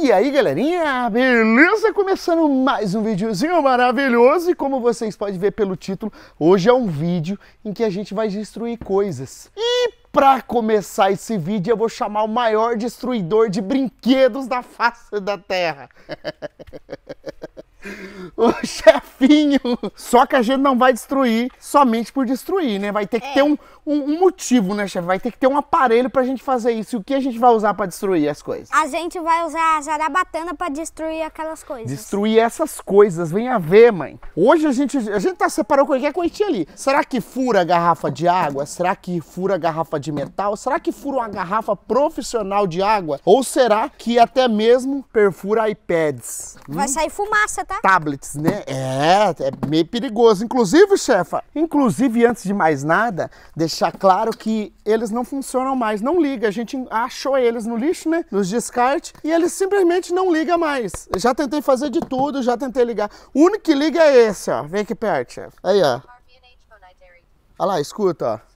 E aí galerinha, beleza? Começando mais um videozinho maravilhoso e como vocês podem ver pelo título, hoje é um vídeo em que a gente vai destruir coisas. E para começar esse vídeo eu vou chamar o maior destruidor de brinquedos da face da terra. o chefinho. Só que a gente não vai destruir somente por destruir, né? Vai ter que é. ter um, um, um, motivo, né, chefe? Vai ter que ter um aparelho pra gente fazer isso. E o que a gente vai usar pra destruir as coisas? A gente vai usar a zarabatana pra destruir aquelas coisas. Destruir essas coisas, vem a ver, mãe. Hoje a gente, a gente tá separando qualquer coisinha ali. Será que fura a garrafa de água? Será que fura a garrafa de metal? Será que fura uma garrafa profissional de água? Ou será que até mesmo perfura iPads? Vai hum? sair fumaça tá? Tablets, né? É, é meio perigoso. Inclusive, chefa, inclusive, antes de mais nada, deixar claro que eles não funcionam mais, não liga. A gente achou eles no lixo, né? Nos descartes, e eles simplesmente não liga mais. já tentei fazer de tudo, já tentei ligar. O único que liga é esse, ó. Vem aqui perto, chefe. Aí, ó. Olha lá, escuta, ó.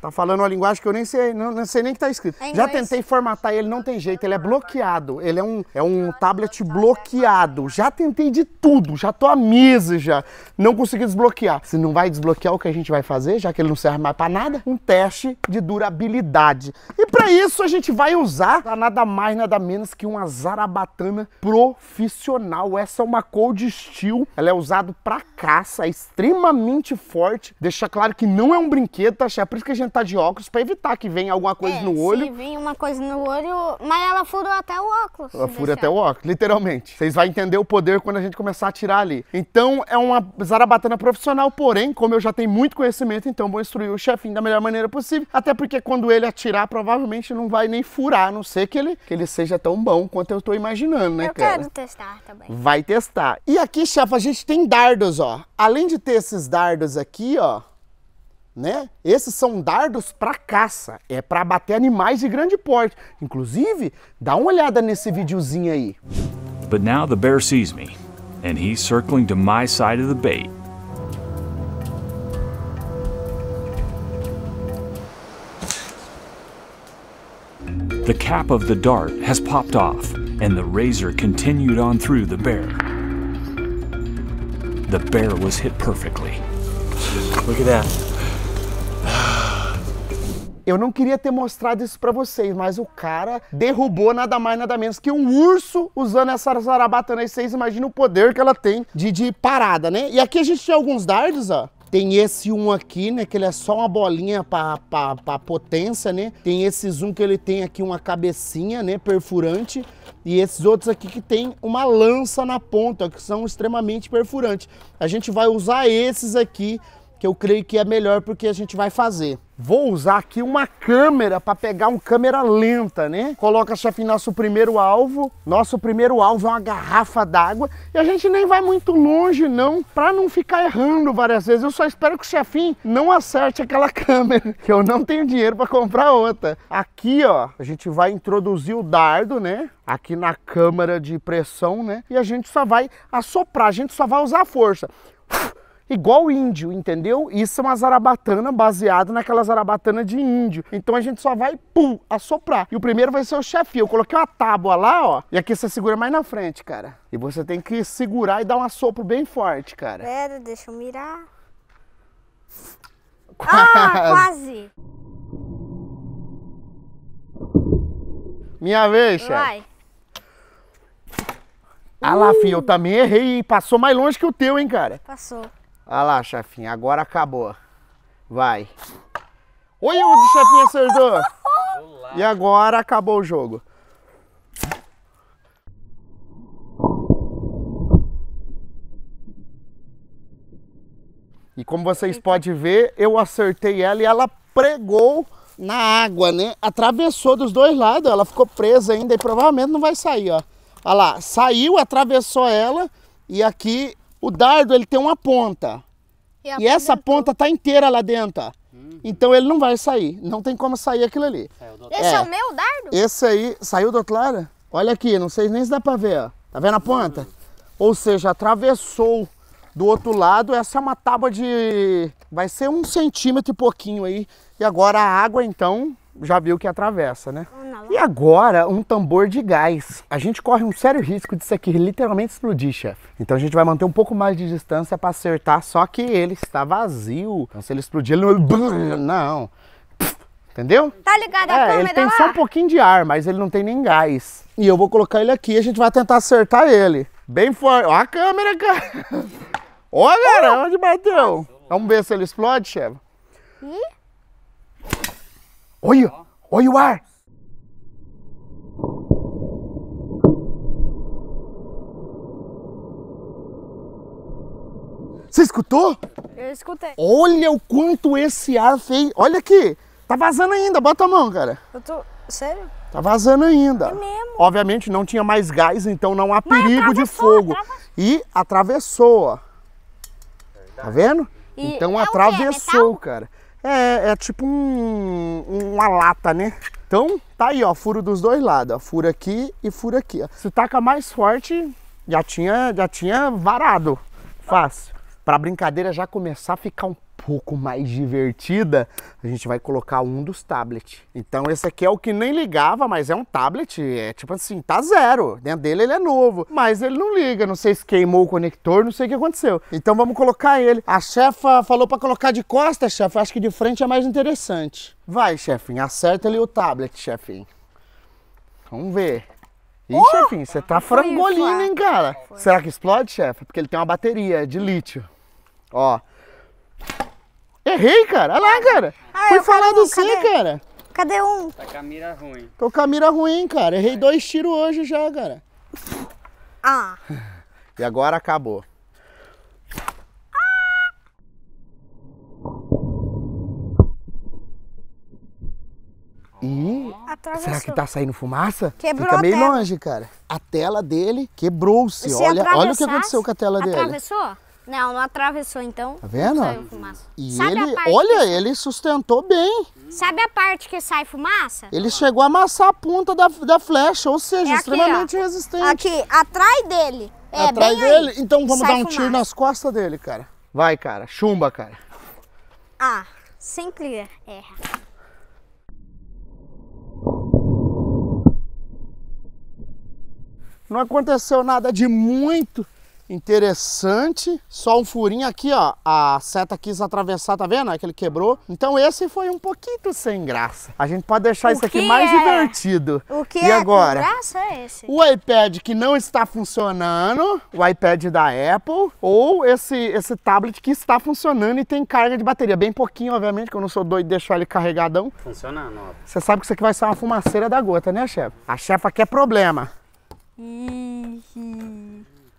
Tá falando uma linguagem que eu nem sei, não, não sei nem que tá escrito. É já tentei formatar ele, não tem jeito, ele é bloqueado. Ele é um, é um tablet bloqueado. Já tentei de tudo, já tô à mesa já. Não consegui desbloquear. Se não vai desbloquear, o que a gente vai fazer, já que ele não serve mais para nada? Um teste de durabilidade. E para isso a gente vai usar nada mais, nada menos que uma zarabatana profissional. Essa é uma cold steel, ela é usada para caça, é extremamente forte. Deixa claro que não não é um brinquedo, tá, chefe? É por isso que a gente tá de óculos, pra evitar que venha alguma coisa é, no olho. se vir uma coisa no olho... Mas ela furou até o óculos. Ela fura até o óculos, literalmente. Vocês vão entender o poder quando a gente começar a tirar ali. Então, é uma zarabatana profissional, porém, como eu já tenho muito conhecimento, então vou instruir o chefinho da melhor maneira possível. Até porque quando ele atirar, provavelmente não vai nem furar, a não ser que ele, que ele seja tão bom quanto eu tô imaginando, né, eu cara? Eu quero testar também. Vai testar. E aqui, chefe, a gente tem dardos, ó. Além de ter esses dardos aqui, ó, né? Esses são dardos para caça, é para bater animais de grande porte. Inclusive, dá uma olhada nesse videozinho aí. But now the bear sees me, and he's circling to my side of the bait. The cap of the dart has popped off, and the razor continued on through the bear. The bear was hit perfectly. Look at that. Eu não queria ter mostrado isso para vocês, mas o cara derrubou nada mais, nada menos que um urso usando essa sarabatana. E vocês imaginam o poder que ela tem de, de parada, né? E aqui a gente tem alguns dardos, ó. Tem esse um aqui, né? Que ele é só uma bolinha para potência, né? Tem esses um que ele tem aqui uma cabecinha, né? Perfurante. E esses outros aqui que tem uma lança na ponta, que são extremamente perfurantes. A gente vai usar esses aqui que eu creio que é melhor porque a gente vai fazer. Vou usar aqui uma câmera para pegar uma câmera lenta, né? coloca o chefinho nosso primeiro alvo. Nosso primeiro alvo é uma garrafa d'água. E a gente nem vai muito longe, não, para não ficar errando várias vezes. Eu só espero que o chefinho não acerte aquela câmera, que eu não tenho dinheiro para comprar outra. Aqui, ó, a gente vai introduzir o dardo, né? Aqui na câmara de pressão, né? E a gente só vai assoprar, a gente só vai usar a força igual índio, entendeu? Isso é uma zarabatana baseada naquela zarabatana de índio. Então a gente só vai, pum, assoprar. E o primeiro vai ser o chefe. Eu coloquei uma tábua lá, ó, e aqui você segura mais na frente, cara. E você tem que segurar e dar um assopro bem forte, cara. Pera, deixa eu mirar. Ah, quase. Ah, quase! Minha vez, chefe. Vai. Ah lá, uh. filho, eu também errei, hein? Passou mais longe que o teu, hein, cara? Passou. Olha lá, chefinha, agora acabou. Vai. Oi, o chefinha acertou. Olá. E agora acabou o jogo. E como vocês podem ver, eu acertei ela e ela pregou na água, né? Atravessou dos dois lados, ela ficou presa ainda e provavelmente não vai sair, ó. Olha lá, saiu, atravessou ela e aqui o dardo ele tem uma ponta. E, e essa ponta é tá inteira lá dentro. Uhum. Então ele não vai sair. Não tem como sair aquilo ali. Esse é. é. o meu dardo? Esse aí saiu do outro lado? Olha aqui, não sei nem se dá para ver. Ó. Tá vendo a ponta? Uhum. Ou seja, atravessou do outro lado. Essa é uma tábua de... Vai ser um centímetro e pouquinho aí. E agora a água, então, já viu que atravessa, né? Ah, e agora, um tambor de gás. A gente corre um sério risco disso aqui literalmente explodir, chefe. Então a gente vai manter um pouco mais de distância para acertar, só que ele está vazio. Então se ele explodir, ele não... É não. Entendeu? Tá ligado a é, câmera ele tem lá? só um pouquinho de ar, mas ele não tem nem gás. E eu vou colocar ele aqui e a gente vai tentar acertar ele. Bem forte. Ó a câmera, cara. Olha, galera, uh! onde bateu. Vamos ver se ele explode, chefe. Ih. Olha, O where you Você escutou? Eu escutei. Olha o quanto esse ar fez. Olha aqui. Tá vazando ainda. Bota a mão, cara. Eu tô... Sério? Tá vazando ainda. É mesmo? Obviamente não tinha mais gás, então não há perigo de fogo. Atrava... E atravessou, ó. Tá vendo? E então é, é atravessou, cara é, é tipo um, uma lata, né? Então, tá aí, ó, furo dos dois lados, ó, furo aqui e furo aqui, ó. Se taca mais forte, já tinha, já tinha varado, fácil. Para a brincadeira já começar a ficar um pouco mais divertida, a gente vai colocar um dos tablets. Então esse aqui é o que nem ligava, mas é um tablet, é tipo assim, tá zero. Dentro dele ele é novo, mas ele não liga, não sei se queimou o conector, não sei o que aconteceu. Então vamos colocar ele. A chefa falou para colocar de costa, chefe, acho que de frente é mais interessante. Vai, chefinho, acerta ali o tablet, chefinho. Vamos ver. Ih, oh! chefinho, você tá frangolino, hein, cara? Foi. Será que explode, chefe? Porque ele tem uma bateria de lítio. Ó. Errei, cara. Olha lá, cara. Ah, é, Foi falado um, sim, cara. Cadê um? Tá com a mira ruim. Tô com a mira ruim, cara. Errei dois tiros hoje já, cara. Ah. E agora acabou. E Atravessou. será que tá saindo fumaça? Quebrou Fica meio longe, cara. A tela dele quebrou-se. Olha, olha o que aconteceu com a tela dele. Atravessou? Não, não atravessou então. Tá vendo? Saiu fumaça. E Sabe ele, olha, que... ele sustentou bem. Sabe a parte que sai fumaça? Ele chegou a amassar a ponta da, da flecha, ou seja, é aqui, extremamente ó. resistente. Aqui, atrás dele. É, atrás dele? Aí. Então vamos sai dar um fumaça. tiro nas costas dele, cara. Vai, cara. Chumba, cara. Ah, sempre erra. Não aconteceu nada de muito interessante. Só um furinho aqui, ó. A seta quis atravessar, tá vendo? É que ele quebrou. Então esse foi um pouquinho sem graça. A gente pode deixar isso aqui é? mais divertido. O que e é agora? graça é esse? O iPad que não está funcionando, o iPad da Apple, ou esse, esse tablet que está funcionando e tem carga de bateria. Bem pouquinho, obviamente, que eu não sou doido de deixar ele carregadão. Funcionando, ó. Você sabe que isso aqui vai ser uma fumaceira da gota, né, chefe? A chefa quer problema. Ih,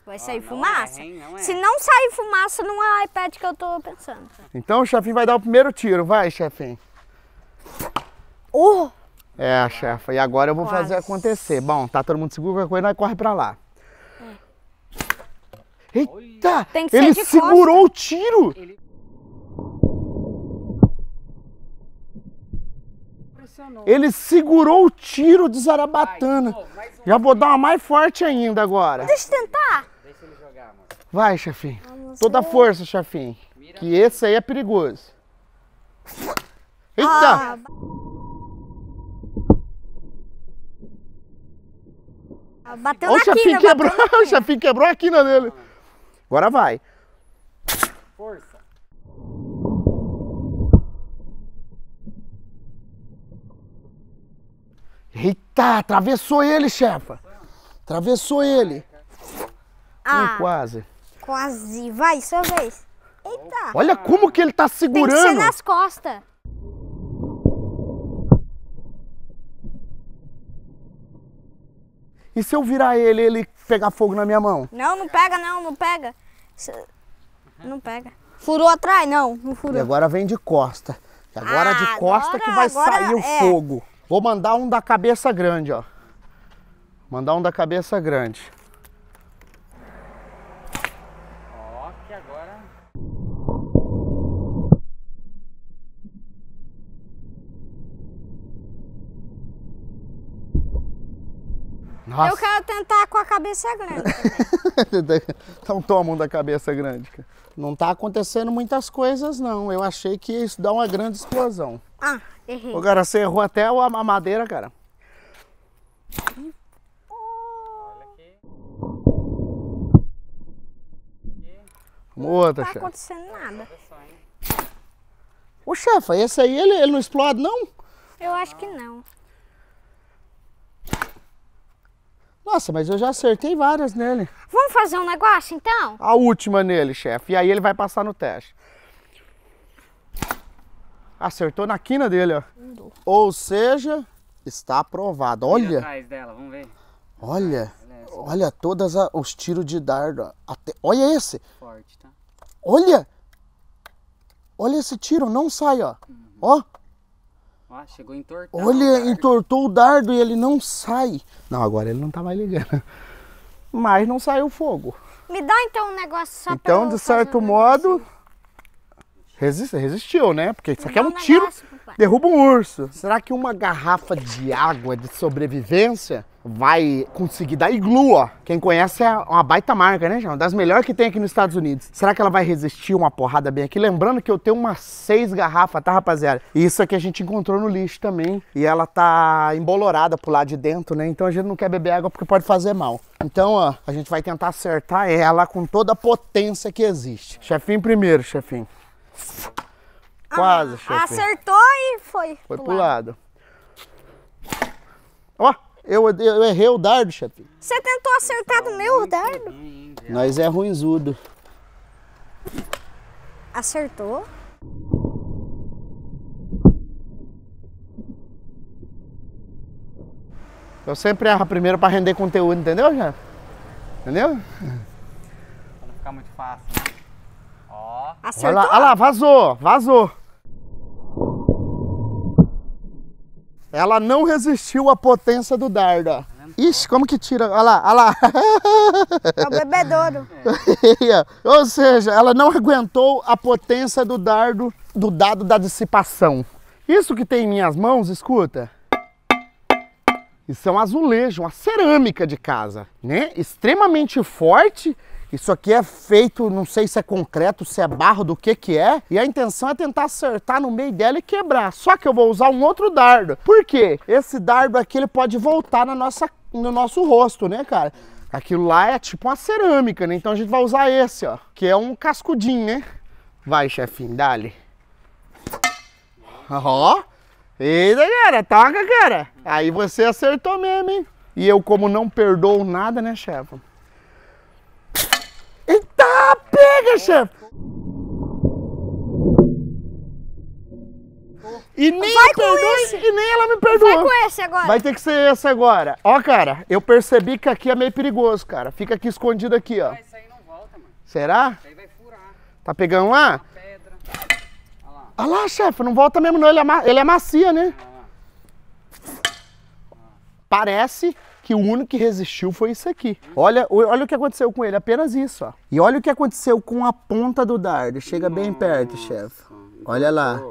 Vai ah, sair oh, fumaça? não é. Se não sair fumaça, não é o iPad que eu tô pensando. Então o chefinho vai dar o primeiro tiro, vai, chefinho. Uh! É, chefe, e agora eu vou Quase. fazer acontecer. Bom, tá todo mundo seguro, a coisa, corre pra lá. É. Eita! Tem que ele ser ele segurou costa. o tiro! Ele... Ele segurou o tiro de Zarabatana. um. Já vou dar uma mais forte ainda agora. Deixa eu tentar. Vai, chefinho. Toda força, chefinho. Que esse aí é perigoso. Eita! Ah. ah bateu o Chapim quebrou, o Chapim quebrou a quina dele. Agora vai. Força. Eita, atravessou ele, chefa. Atravessou ele. Ah. quase. Quase. Vai, sua vez. Eita. Olha como que ele tá segurando. Tem que ser nas costas. E se eu virar ele, ele pegar fogo na minha mão? Não, não pega não, não pega. Não pega. Furou atrás? Não, não furou. E agora vem de costa. E agora ah, de costa agora, que vai sair o é. fogo. Vou mandar um da cabeça grande, ó. Mandar um da cabeça grande. Nossa. Eu quero tentar com a cabeça grande. então toma um da cabeça grande. Não tá acontecendo muitas coisas, não. Eu achei que isso dá uma grande explosão. Ah, errei. Ô, cara, você errou até a madeira, cara. Outra, não tá acontecendo nada. O chefe, esse aí ele, ele não explode, não? Eu acho que não. Nossa, mas eu já acertei várias nele. Vamos fazer um negócio então? A última nele, chefe. E aí ele vai passar no teste. Acertou na quina dele, ó. Andou. Ou seja, está aprovado. Olha. Dela, olha. É olha todos os tiros de dardo. Até, olha esse. Forte, tá? Olha. Olha esse tiro, não sai, ó. Uhum. Ó. Ó, chegou a entortar. Olha, entortou o dardo e ele não sai. Não, agora ele não tá mais ligando. Mas não saiu fogo. Me dá então um negócio só Então, de certo modo, assim. Resiste, resistiu, né? Porque isso aqui é um tiro, derruba um urso. Será que uma garrafa de água de sobrevivência vai conseguir dar iglu, ó? Quem conhece é uma baita marca, né, João? Das melhores que tem aqui nos Estados Unidos. Será que ela vai resistir uma porrada bem aqui? Lembrando que eu tenho umas seis garrafas, tá, rapaziada? E isso aqui a gente encontrou no lixo também. E ela tá embolorada pro lado de dentro, né? Então a gente não quer beber água porque pode fazer mal. Então, ó, a gente vai tentar acertar ela com toda a potência que existe. Chefinho primeiro, chefinho. Quase, ah, chefe. Acertou e foi. Foi pro lado. Ó, eu, eu errei o dardo, chefe. Você tentou acertar do meu dardo? Nós é ruimzudo. Acertou. Eu sempre erro primeiro para render conteúdo, entendeu, já? Entendeu? Pra não ficar muito fácil. Acertou? Olha lá, olha lá, vazou, vazou. Ela não resistiu à potência do dardo, tá Ixi, como que tira? Olha lá, olha lá. É o bebedouro. É. Ou seja, ela não aguentou a potência do dardo, do dado da dissipação. Isso que tem em minhas mãos, escuta. Isso é um azulejo, uma cerâmica de casa, né? Extremamente forte isso aqui é feito, não sei se é concreto, se é barro, do que que é. E a intenção é tentar acertar no meio dela e quebrar. Só que eu vou usar um outro dardo. Por quê? Esse dardo aqui ele pode voltar na nossa, no nosso rosto, né, cara? Aquilo lá é tipo uma cerâmica, né? Então a gente vai usar esse, ó. Que é um cascudinho, né? Vai, chefinho, dali. Ó. Eita, cara. Toca, cara. Aí você acertou mesmo, hein? E eu, como não perdoo nada, né, chefe? Chega, chefe! E nem Vai perdoe, e nem ela me perdoou. Vai com esse agora. Vai ter que ser esse agora. Ó, cara, eu percebi que aqui é meio perigoso, cara. Fica aqui escondido aqui, ó. Mas ah, aí não volta, mano. Será? Isso aí vai furar. Tá pegando lá? pedra. Olha lá. Olha lá, chefe, não volta mesmo não. Ele é, ma... ele é macia, né? Olha lá. Parece que o único que resistiu foi isso aqui. Olha, olha o que aconteceu com ele, apenas isso, ó. E olha o que aconteceu com a ponta do dardo. Chega Nossa. bem perto, chefe. Olha lá.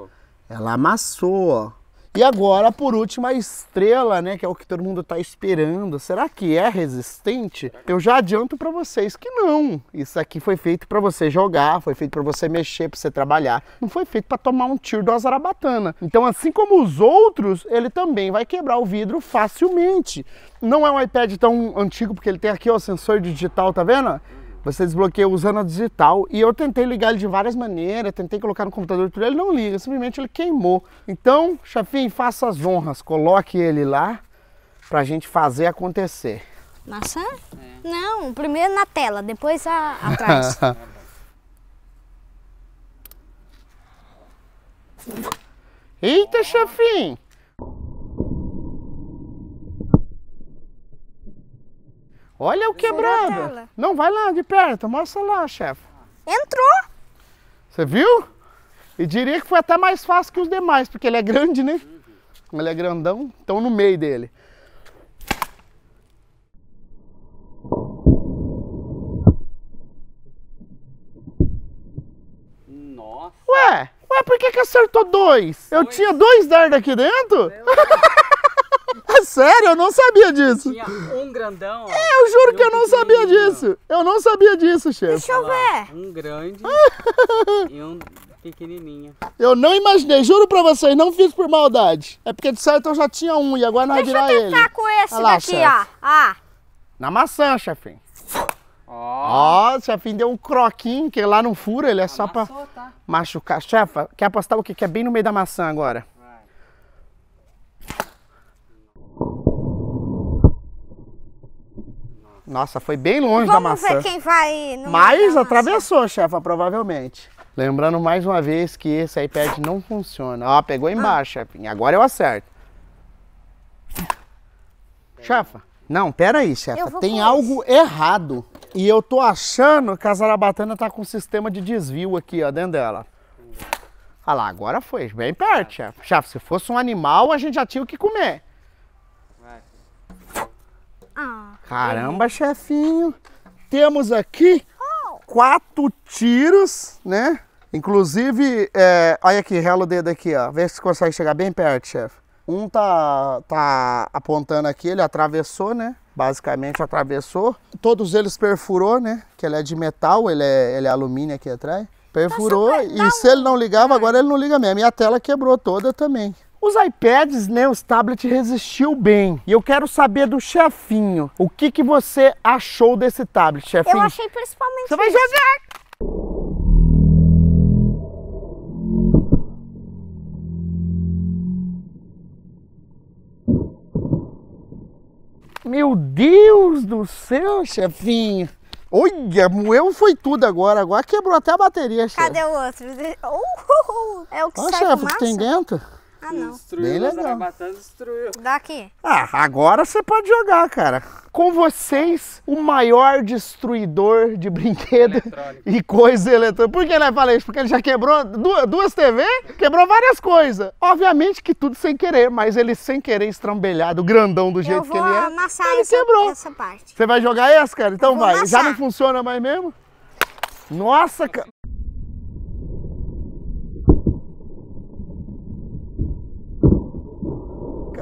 Ela amassou, ó. E agora, por último, a estrela, né, que é o que todo mundo está esperando. Será que é resistente? Eu já adianto para vocês que não. Isso aqui foi feito para você jogar, foi feito para você mexer, para você trabalhar. Não foi feito para tomar um tiro do azarabatana. Então, assim como os outros, ele também vai quebrar o vidro facilmente. Não é um iPad tão antigo porque ele tem aqui ó, o sensor digital, tá vendo? Você desbloqueia usando a digital. E eu tentei ligar ele de várias maneiras, tentei colocar no computador tudo, ele não liga, simplesmente ele queimou. Então, Chafim, faça as honras, coloque ele lá pra gente fazer acontecer. Maçã? É. Não, primeiro na tela, depois a, atrás. Eita, Chafim! Olha o quebrado. Não, vai lá de perto, mostra lá, chefe. Entrou. Você viu? E diria que foi até mais fácil que os demais, porque ele é grande, né? Ele é grandão, então no meio dele. Nossa. Ué, ué, por que que acertou dois? dois. Eu tinha dois dardos aqui dentro? sério, eu não sabia disso. Tinha um grandão. É, eu juro que eu não sabia disso. Eu não sabia disso, chefe. Deixa eu ver. Um grande e um pequenininho. Eu não imaginei, juro pra vocês, não fiz por maldade. É porque de certo eu já tinha um e agora nós é virar ele. Deixa eu tentar ele. com esse Olha daqui, ó. Ah. Na maçã, chefinho. Ó, oh. oh, chefinho deu um croquinho, que lá no furo ele é Amassou, só pra tá. machucar. Chefa, quer apostar o Que é bem no meio da maçã agora. Nossa, foi bem longe Vamos da maçã. Vamos ver quem vai... Mas atravessou, chefa, provavelmente. Lembrando mais uma vez que esse iPad não funciona. Ó, pegou embaixo, ah. chefinha. Agora eu acerto. Chefa, não, pera aí, chefa. Tem algo isso. errado. E eu tô achando que a Zarabatana tá com um sistema de desvio aqui, ó, dentro dela. Olha lá, agora foi. Bem perto, chefa. Chefa, se fosse um animal, a gente já tinha o que comer. Ah. Caramba, chefinho. Temos aqui quatro tiros, né? Inclusive, é, olha aqui, rela o dedo aqui, ó. Vê se consegue chegar bem perto, chefe. Um tá, tá apontando aqui, ele atravessou, né? Basicamente atravessou. Todos eles perfurou, né? Que ele é de metal, ele é, ele é alumínio aqui atrás. Tá perfurou tá super, e não. se ele não ligava, né? agora ele não liga mesmo. E a tela quebrou toda também. Os iPads, né, os tablets resistiu bem. E eu quero saber do chefinho, o que, que você achou desse tablet, chefinho? Eu achei principalmente... Você vai jogar! Meu Deus do céu, chefinho. Olha, moeu foi tudo agora. Agora quebrou até a bateria, chefe. Cadê o outro? Uh, uh, uh. É o que Olha, sai chefe, o que tem dentro. Ah, não. Destruiu, Bem legal. destruiu. Daqui. Ah, agora você pode jogar, cara. Com vocês, o maior destruidor de brinquedo e coisa eletrônica. Por que ele né, fala isso? Porque ele já quebrou duas, duas TV, quebrou várias coisas. Obviamente que tudo sem querer, mas ele sem querer estrambelhado, grandão do jeito que ele é. Eu vou amassar ele essa, quebrou. essa parte. Você vai jogar essa, cara? Então vai. Amassar. Já não funciona mais mesmo? Nossa, cara.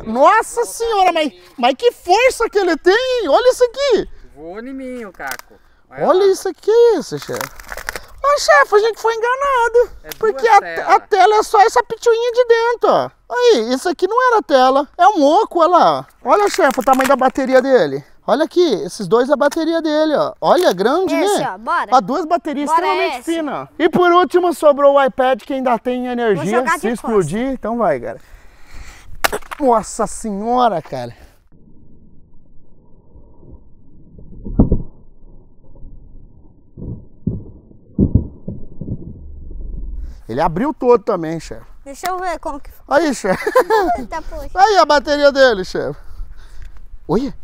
Nossa senhora, mas, mas que força que ele tem! Olha isso aqui! Vou em mim, o Caco. Olha isso aqui, isso, chefe. Ah, chefe, a gente foi enganado. É porque a, tela. a, tela é só essa pituinha de dentro, ó. Aí, isso aqui não era tela. É um oco, olha lá. Olha, chefe, o tamanho da bateria dele. Olha aqui, esses dois é a bateria dele, ó. Olha, grande, esse, né? Ó, bora. Ó, duas baterias bora extremamente esse. finas. E por último, sobrou o iPad que ainda tem energia. Se explodir, então vai, cara. Nossa senhora, cara. Ele abriu todo também, chefe. Deixa eu ver como que... Aí, chefe. Tá, Aí a bateria dele, chefe. Olha.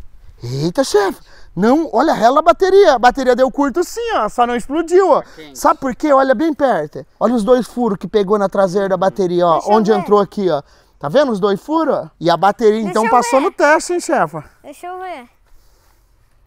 Eita, chefe. Não, olha, ela a bateria. A bateria deu curto sim, ó. Só não explodiu, ó. Sabe por quê? Olha bem perto. Olha os dois furos que pegou na traseira da bateria, ó. Deixa onde entrou aqui, ó. Tá vendo os dois furos? E a bateria então, Deixa então passou ver. no teste, hein, chefa? Deixa eu ver.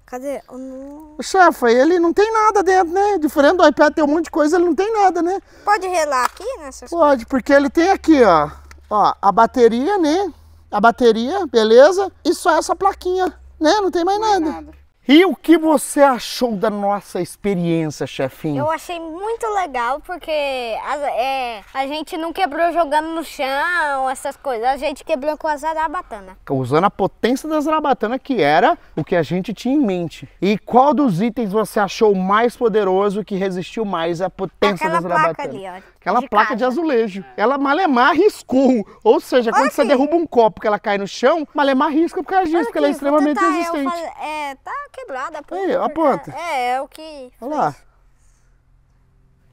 Cadê? Não... Chefa, ele não tem nada dentro, né? Diferente do iPad, tem um monte de coisa, ele não tem nada, né? Pode relar aqui nessas Pode, coisas? porque ele tem aqui, ó. Ó, a bateria, né? A bateria, beleza? E só essa plaquinha, né? Não tem mais não nada. nada. E o que você achou da nossa experiência, chefinho? Eu achei muito legal porque a, é, a gente não quebrou jogando no chão, essas coisas. A gente quebrou com a zarabatana. Né? Usando a potência da zarabatana, que era o que a gente tinha em mente. E qual dos itens você achou mais poderoso que resistiu mais à potência Aquela da zarabatana? Placa ali, ó. Aquela de placa casa. de azulejo. É. Ela malemar riscou. Ou seja, quando você derruba um copo que ela cai no chão, malemar risca por causa disso, porque ela é extremamente tá, resistente. Falo, é, tá quebrada a ponta. Aí, tá? a ponta. É, é o que. Olha lá.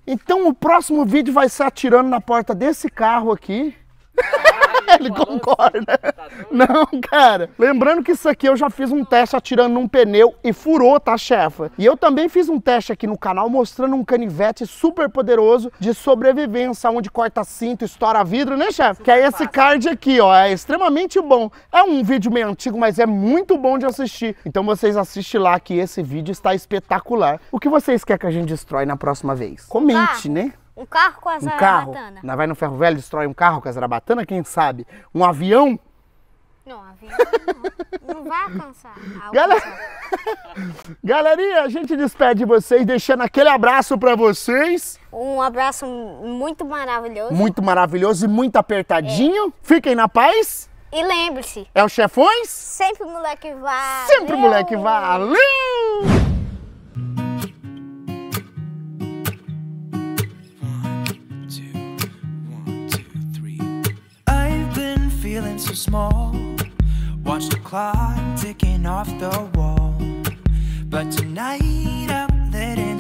Então o próximo vídeo vai ser atirando na porta desse carro aqui. Ele assim, concorda. Assim, tá não, cara. Lembrando que isso aqui eu já fiz um teste atirando num pneu e furou, tá, chefa? E eu também fiz um teste aqui no canal mostrando um canivete super poderoso de sobrevivência, onde corta cinto, estoura vidro, né, chefe? Que é esse card aqui, ó. É extremamente bom. É um vídeo meio antigo, mas é muito bom de assistir. Então vocês assistem lá que esse vídeo está espetacular. O que vocês querem que a gente destrói na próxima vez? Comente, ah. né? Um carro com a zarabatana. Um carro. Vai no ferro velho, destrói um carro com a zarabatana, quem sabe? Um avião? Não, avião não. não vai alcançar. Galera... Galerinha, a gente despede vocês, deixando aquele abraço para vocês. Um abraço muito maravilhoso. Muito maravilhoso e muito apertadinho. É. Fiquem na paz. E lembre-se. É o Chefões? Sempre moleque vale Sempre moleque valeu. small. Watch the clock ticking off the wall. But tonight I'm letting